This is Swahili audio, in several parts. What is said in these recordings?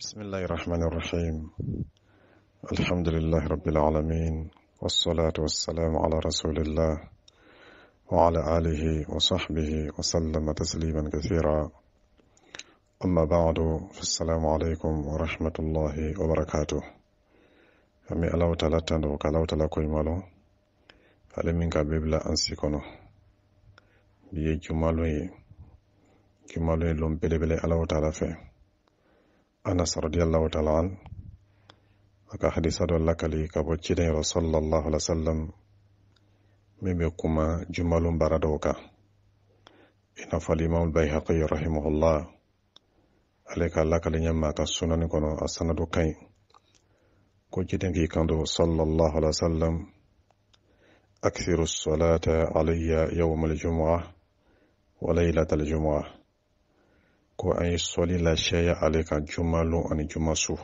بسم الله الرحمن الرحيم الحمد لله رب العالمين والصلاة والسلام على رسول الله وعلى آله وصحبه وسلم تسليما كثيرا أما بعد فالسلام عليكم ورحمة الله وبركاته أمي ألو تلاتندو كالو تلاكو يمالو ألمين منك أنسي كونو بيه جمالوي جمالوي لوم بلي بلي ألو تلافي أنس رضي الله تعالى عنه وكا حديث الله كلي كابو تشيدين رسول الله عليه وسلم ميمي جمال بردوكا إن فالإمام البيهقي رحمه الله عليك الله كلي نما كسنن كنو أسند كين كو تشيدين كي كندو صلى الله عليه وسلم أكثر الصلاة علي يوم الجمعة وليلة الجمعة ko an ye sɔli lacaya ale kan juma lon ani juma su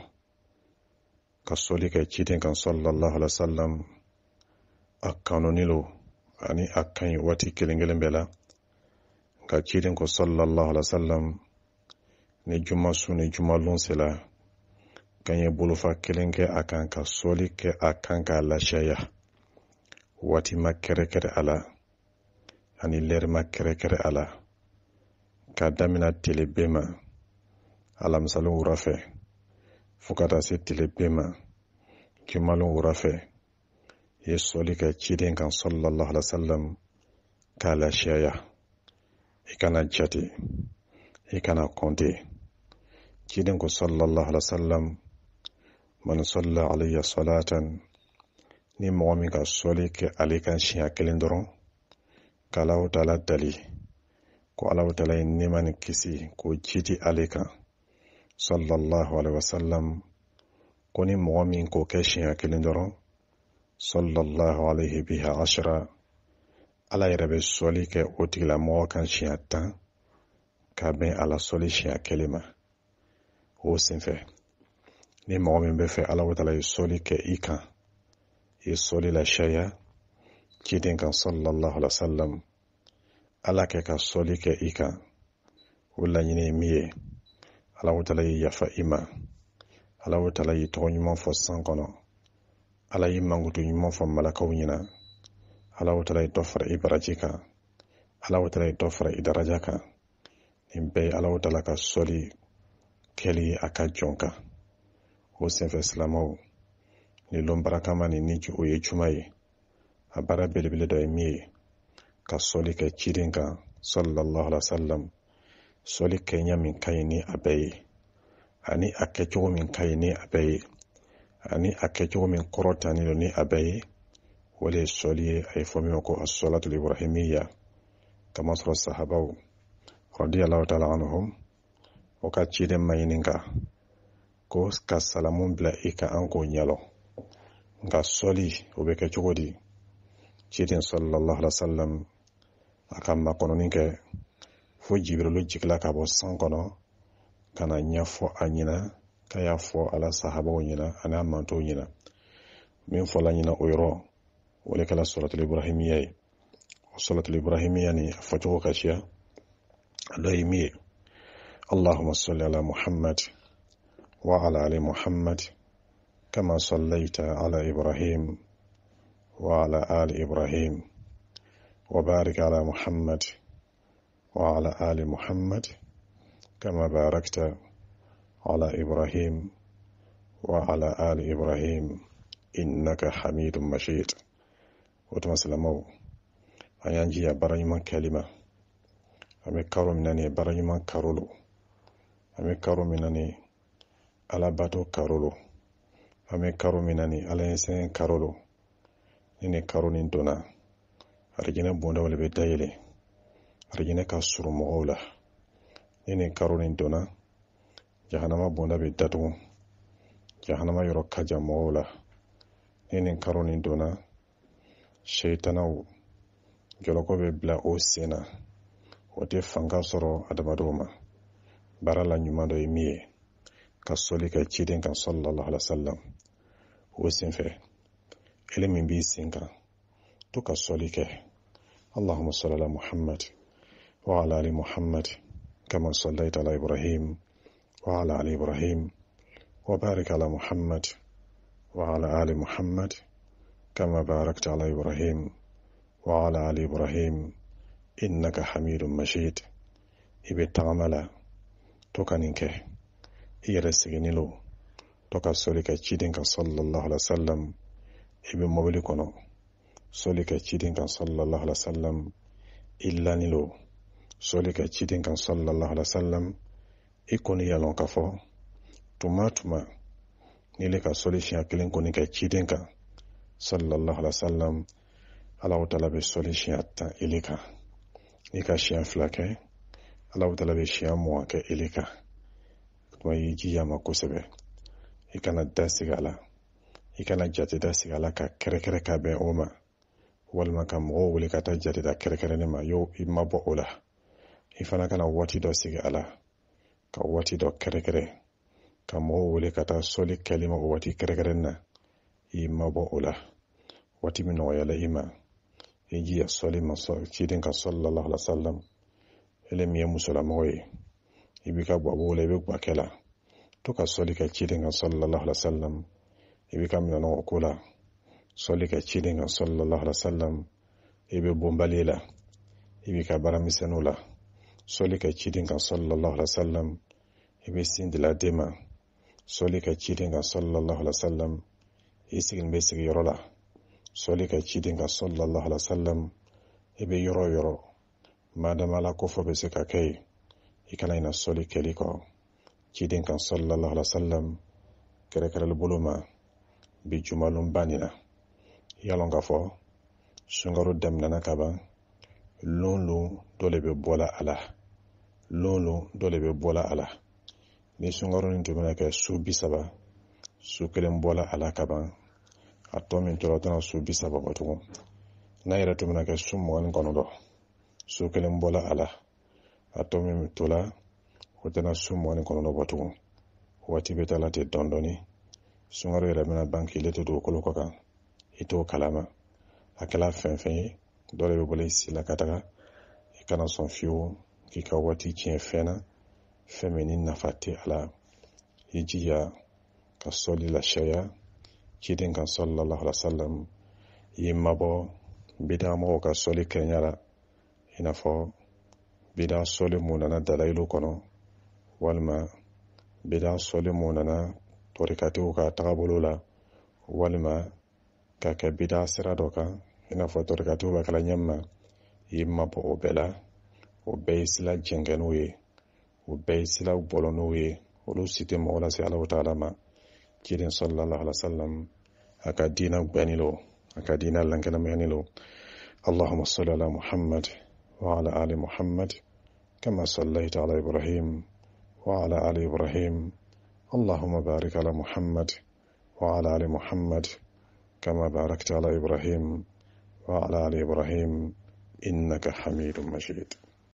ka sɔli kɛ ciden kan sallallahu alaihi wasallam a kanunilo ani a kaɲi waati kelen kelen bɛɛ la nka ciden ko sallallahu alaihi wasallam ni juma su ni juma lon sela kan ye bolofa kelen kɛ a kan ka sɔli kɛ a kan k'a lacaya waati ma kɛrɛkɛrɛ a la ani lɛri ma kɛrɛkɛrɛ a la k'a damina tileben ma alamisali wura fɛ fo ka taa se tileben ma jumalo wura fɛ i ye sɔli kɛ ciden kan sallallahu alaihi wasallam k'a lafiyaya i kana jate i kana kɔnte ciden ko sallallahu alaihi wasallam man salla alayya salatan ni mɔgɔ min ka sɔli kɛ ale kan siɲɛ kelen dɔrɔn k'alaw taala dali ko allahu taala e nimani kisi ko jiti ale sallallahu alaihi wasallam ko ni mɔgɔ min k'o kɛ siɲɛ kelen dɔrɔn sallallahu alaihi biha ashra ala yɛrɛ bɛ sɔli kɛ o tigilamɔgɔ kan siɲɛ tan ka bɛn a la sɔli siɲɛ kelen ma o ni mɔgɔ min bɛ fɛ alahu taala ye sɔli i kan ye sɔli la sariya ciden kan sallallahu alaihi wasallam ala kɛ ka sɔli kɛ i kan o laɲini ye min ye alaw tala y'i yafa i ma alaw tala y'i tɔgɔ ɲuman fɔ san kɔnɔ ala y'i mangutu ɲuman fɔ malakaw ɲɛna alaw tala y'i dɔ fara i baraji kan alaw tala y'i dɔ fara i daraja kan nin bɛɛ ye alaw tala ka sɔli kɛli a ka jɔn kan o senfɛ silamaw ni lɔnbarakama ni ni o ye juma ye a baara belebele dɔ ye min ye ka sɔli kɛ ciden kan sallallahu alaihi wasallam sɔli kɛɲɛ min ka ɲi ni a bɛɛ ye ani a kɛcogo min ka ɲi ni a bɛɛ ye ani a kɛcogo min kɔrɔtanen don ni a bɛɛ ye o de ye sɔli ye a ye fɔ min ma ko asɔlatul ibrahimiya kamasɔrɔ sahabaw radiyallahu ta'ala anhum o ka ciden maɲini kan ko ka salamu bila i ka an k'o ɲɛlɔ nka sɔli o bɛ kɛ cogo di ciden sallallahu alaihi wasallam a ka makɔnɔni kɛ fo jibirilo jigila ka bɔ san kɔnɔ ka na ɲɛfɔ a ka y'a fɔ ala sahabaw ɲɛna ani a mantow ɲɛna min fɔla la o yɔrɔ o de kɛla sɔrɔtili ibrahimiya ye o sɔrɔtili ibrahimiya nin a fɔcogo ka ciya a dɔ ye min ye اللهم صل على محمد وعلى ال محمد كما صليت على ابراهيم وبارك على محمد وعلى آل محمد كما باركت على إبراهيم وعلى آل إبراهيم إنك حميد مجيد وتمسلمو ayanji ya baraɲuman kɛlima an bɛ karo min na ni baraɲuman karo lo an bɛ karo min na ni alabato karo lo an bɛ arijinɛ bondaw e e e le be dayele arijinɛ ka suru mɔgɔw la ni ni karo nin donna jahanama bonda be datugu jahanama yɔrɔ ka mɔgɔw la ni ni karo nin donna seitanaw jɔlɔkɔ be bila o sen na o tɛ fanga sɔrɔ adamadenw ma baara la ɲuman dɔ ye min ye ka sɔli kɛ ciden kan sɔlɔlɔ alasalam o senfɛ ele min b'i sen kan تقى الصالحة اللهم صل على محمد وعلى آل محمد كما صليت على إبراهيم وعلى آل إبراهيم وبارك على محمد وعلى آل محمد كما باركت على إبراهيم وعلى آل إبراهيم إنك حميد مجيد إبي تعمل توكانينك إيرا سيغنيلو توكا سوليكا تشيدينكا صلى الله عليه وسلم إبي موبيلي كونو soli ka ciden kan sallallahu alaihi wasallam illanilo soli ka ciden kan sallallahu alaihi wasallam i kɔni y'a lɔn k'a fɔ tuma tuma ni le ka soli siɲɛ kelen kɔni ka ciden kan sallallahu alaihi wasallam alahu taala bɛ soli siɲɛ tan ele kan i ka siɲɛ fila kɛ alahu taala bɛ siɲɛ mugan kɛ ele kan tuma i jija ma kosɛbɛ i kana da sigi a la i kana jate da sigi a la ka kɛrɛkɛrɛ ka bɛn o ma walima ka mɔgɔw wele ka taa jateta kɛrɛnkɛrɛnnen ma yo i ma bɔ o la i fana kana waati dɔ sigi a la ka waati dɔ kɛrɛkɛrɛ ka mɔgɔw wele ka taa sɔli kɛli ma o waati kɛrɛnkɛrɛnnen na i ma bɔ o la waati min nɔgɔyala i ma i jija sɔli ma ciden ka sɔli la lahala salam ele min ye musolamɔgɔ ye i b'i ka gwabow la i be gwakɛ la to ka sɔli kɛ ciden ka sɔli la lahala salam i b'i ka minɔnɔgɔ ko la soli ka ciden kan sallallahu alaihi wasallam i bɛ bɔnbali la i b'i ka baaramisɛnninw la sɔli kɛ ciden kan sallallahu alaihi wasallam i bɛ sin dila den ma sɔli ciden kan sallallahu alaihi wasallam i sigilen bɛ sigiyɔrɔ la soli ka ciden kan sallallahu alaihi wasallam i bɛ yɔrɔ o yɔrɔ maadama ala kofɔ bɛ se ka kɛ yen i kana ɲina sɔli kɛli kɔ ciden kan sallallahu alaihi wasallam kɛrɛkɛrɛli bolo bi jumalon ba y'a lɔn k'a fɔ sungaro daminɛna ka ban lon lon dɔ le bɛ bɔla a la lon lon dɔ le bɛ bɔla a la ni sunkaro nin tun bɛna kɛ su bisaba saba su kelen bɔla a la ka ban a tɔ min tora tɛna su bi saba tugun n'a yɛrɛ tun bɛna kɛ su mɔgɔni kɔnɔntɔn su kelen bɔla a la a tɔ min tola o tɛna su mɔgɔni kɔnɔntɔn bɔ tugun waati bɛ taa la ten dɔɔnin dɔɔnin yɛrɛ bɛna ban kile to dugukolo kɔ kan ito kalama akala kɛla dole be ye dɔ de bɛ la ka taga kana son fiyewu k'i ka wati waati fena femenin na fati ala ni ka soli a la i jija ka kan sallallahu alaihi wasallam i ye mabɔ ka soli kenyara la i n'a fɔ bidaa sɔli mun nana dalayilu kɔnɔ walima bidaa ka tabulula walma ka kɛ bida sira dɔ kan i n'a fɔ tɔrikatiw bɛ kala ɲɛ ma i mabɔ o bɛɛ la o bɛɛ ye sila jɛngɛnniw ye o bɛɛ ye sila bɔlɔnniw ye olu si tɛ mɔgɔ lase alahu taala ma ciden sallallahu alaihi wasallam a ka diina gbɛni lo a ka diina lankɛnɛmayani lo allahumma salli ala muhammad wa ala ali muhammad kama sallaita ala ibrahim wa ala ali ibrahim اللهم بارك على محمد وعلى ال محمد كما باركت على إبراهيم وعلى آل إبراهيم إنك حميد مجيد